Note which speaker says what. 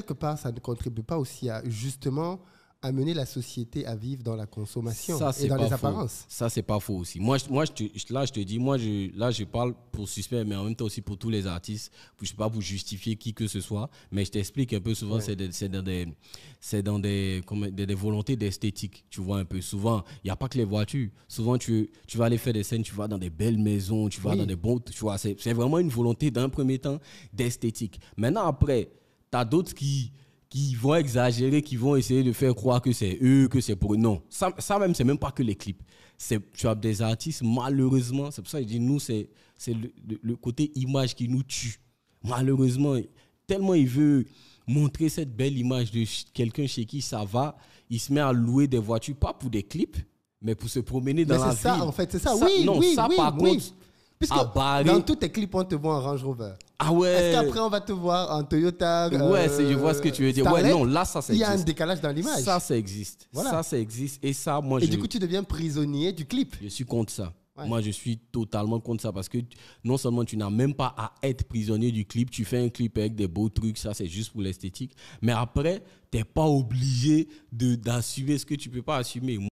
Speaker 1: quelque part, ça ne contribue pas aussi à justement amener la société à vivre dans la consommation et dans les apparences. Ça, c'est pas faux aussi. Moi, moi je là, je te dis, moi, je, là, je parle pour Suspect, mais en même temps aussi pour tous les artistes. Je ne sais pas vous justifier qui que ce soit, mais je t'explique un peu souvent, c'est dans, des, dans des, comme, des, volontés d'esthétique. Tu vois un peu. Souvent, il n'y a pas que les voitures. Souvent, tu, tu vas aller faire des scènes, tu vas dans des belles maisons, tu vas dans des bons. Tu vois, c'est vraiment une volonté d'un premier temps d'esthétique. Maintenant, après, T'as d'autres qui, qui vont exagérer, qui vont essayer de faire croire que c'est eux, que c'est pour eux. Non, ça, même, c'est même pas que les clips. Tu as des artistes, malheureusement, c'est pour ça que je dis, nous, c'est le, le, côté image qui nous tue. Malheureusement, tellement il veut montrer cette belle image de quelqu'un chez qui ça va, il se met à louer des voitures, pas pour des clips, mais pour se promener dans la ville. C'est ça, en fait, c'est ça. oui, non, ça, oui, par oui. contre, dans tous tes clips, on te voit en Range Rover. Ah ouais. Est-ce qu'après on va te voir en Toyota euh, Ouais, je vois ce que tu veux dire. ouais, non, là ça, ça existe. Il y a un décalage dans l'image. Ça, ça existe. Ça, ça existe. Et ça, moi, Et du coup, tu deviens prisonnier du clip. Je suis contre ça. Moi, je suis totalement contre ça parce que non seulement tu n'as même pas à être prisonnier du clip, tu fais un clip avec des beaux trucs, ça c'est juste pour l'esthétique. Mais après, tu n'es pas obligé d'assumer ce que tu ne peux pas assumer.